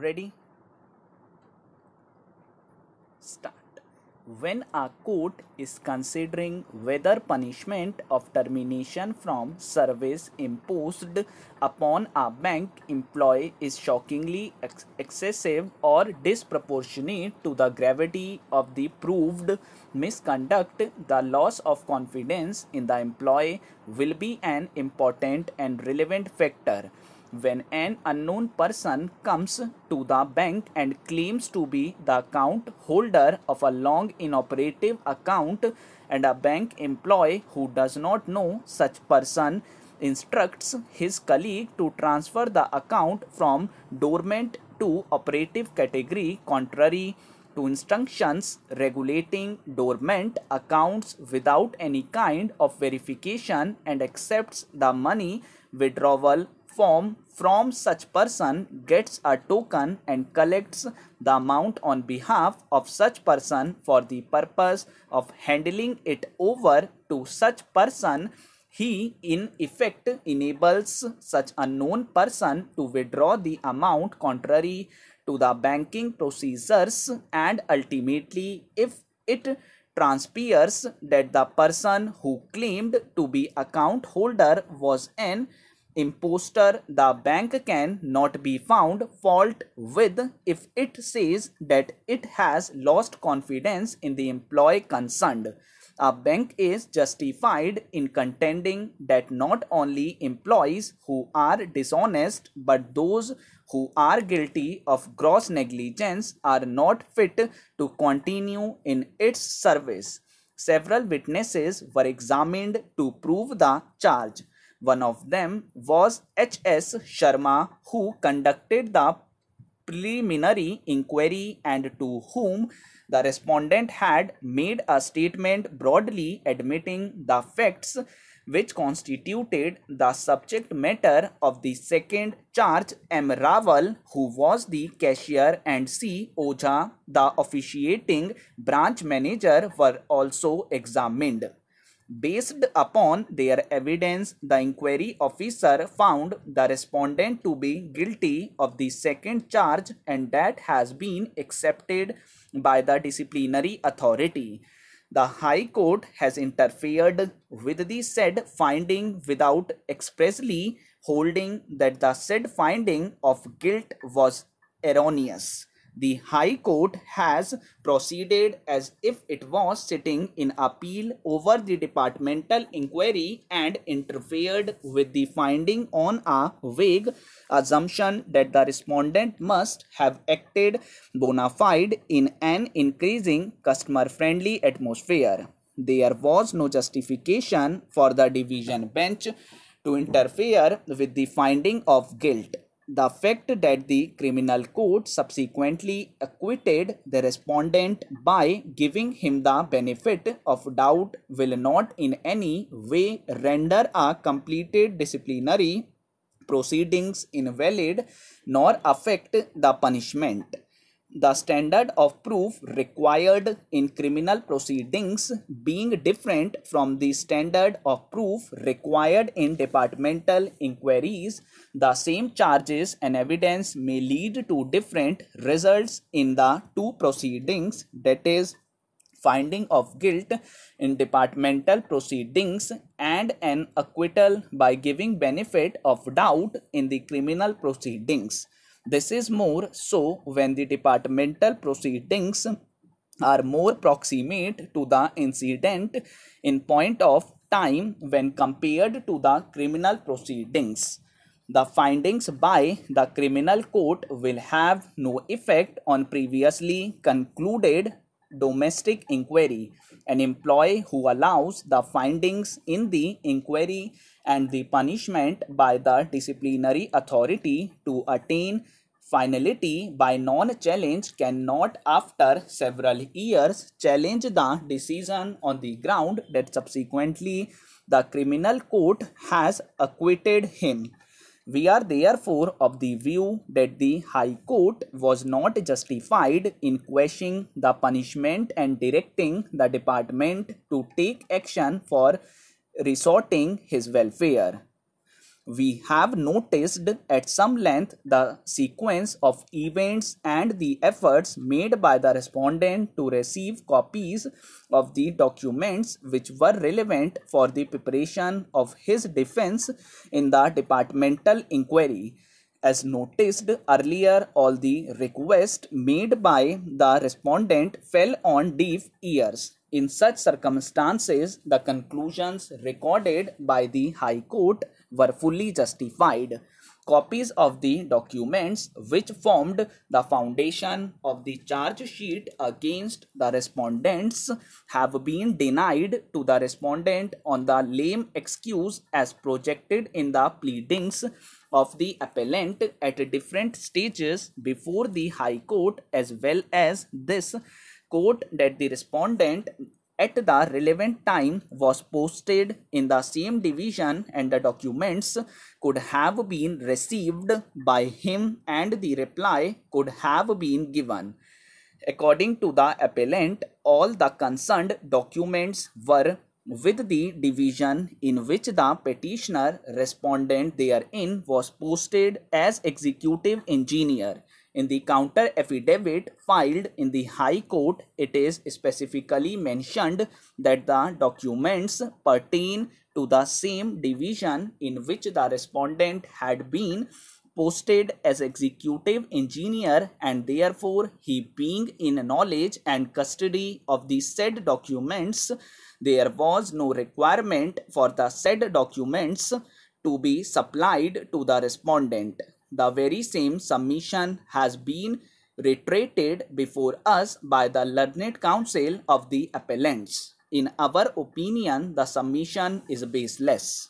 Ready? Start. When a court is considering whether punishment of termination from service imposed upon a bank employee is shockingly ex excessive or disproportionate to the gravity of the proved misconduct, the loss of confidence in the employee will be an important and relevant factor when an unknown person comes to the bank and claims to be the account holder of a long inoperative account and a bank employee who does not know such person instructs his colleague to transfer the account from dormant to operative category contrary to instructions regulating dormant accounts without any kind of verification and accepts the money withdrawal form from such person gets a token and collects the amount on behalf of such person for the purpose of handling it over to such person he in effect enables such unknown person to withdraw the amount contrary to the banking procedures and ultimately if it transpires that the person who claimed to be account holder was an imposter the bank can not be found fault with if it says that it has lost confidence in the employee concerned a bank is justified in contending that not only employees who are dishonest but those who are guilty of gross negligence are not fit to continue in its service. Several witnesses were examined to prove the charge. One of them was H.S. Sharma who conducted the preliminary inquiry and to whom the respondent had made a statement broadly admitting the facts which constituted the subject matter of the second charge M. Raval who was the cashier and C. Oja the officiating branch manager were also examined. Based upon their evidence, the inquiry officer found the respondent to be guilty of the second charge and that has been accepted by the disciplinary authority. The High Court has interfered with the said finding without expressly holding that the said finding of guilt was erroneous the High Court has proceeded as if it was sitting in appeal over the departmental inquiry and interfered with the finding on a vague assumption that the respondent must have acted bona fide in an increasing customer friendly atmosphere. There was no justification for the division bench to interfere with the finding of guilt the fact that the criminal court subsequently acquitted the respondent by giving him the benefit of doubt will not in any way render a completed disciplinary proceedings invalid nor affect the punishment the standard of proof required in criminal proceedings being different from the standard of proof required in departmental inquiries, the same charges and evidence may lead to different results in the two proceedings, that is, finding of guilt in departmental proceedings and an acquittal by giving benefit of doubt in the criminal proceedings. This is more so when the departmental proceedings are more proximate to the incident in point of time when compared to the criminal proceedings. The findings by the criminal court will have no effect on previously concluded domestic inquiry, an employee who allows the findings in the inquiry and the punishment by the disciplinary authority to attain finality by non-challenge cannot after several years challenge the decision on the ground that subsequently the criminal court has acquitted him we are therefore of the view that the High Court was not justified in quashing the punishment and directing the department to take action for resorting his welfare we have noticed at some length the sequence of events and the efforts made by the respondent to receive copies of the documents which were relevant for the preparation of his defense in the departmental inquiry. As noticed earlier, all the requests made by the respondent fell on deaf ears in such circumstances, the conclusions recorded by the High Court were fully justified. Copies of the documents which formed the foundation of the charge sheet against the respondents have been denied to the respondent on the lame excuse as projected in the pleadings of the appellant at different stages before the High Court as well as this quote that the respondent at the relevant time was posted in the same division and the documents could have been received by him and the reply could have been given. According to the appellant, all the concerned documents were with the division in which the petitioner respondent therein was posted as executive engineer in the counter affidavit filed in the High Court, it is specifically mentioned that the documents pertain to the same division in which the respondent had been posted as executive engineer and therefore he being in knowledge and custody of the said documents, there was no requirement for the said documents to be supplied to the respondent the very same submission has been reiterated before us by the learned counsel of the appellants. In our opinion, the submission is baseless.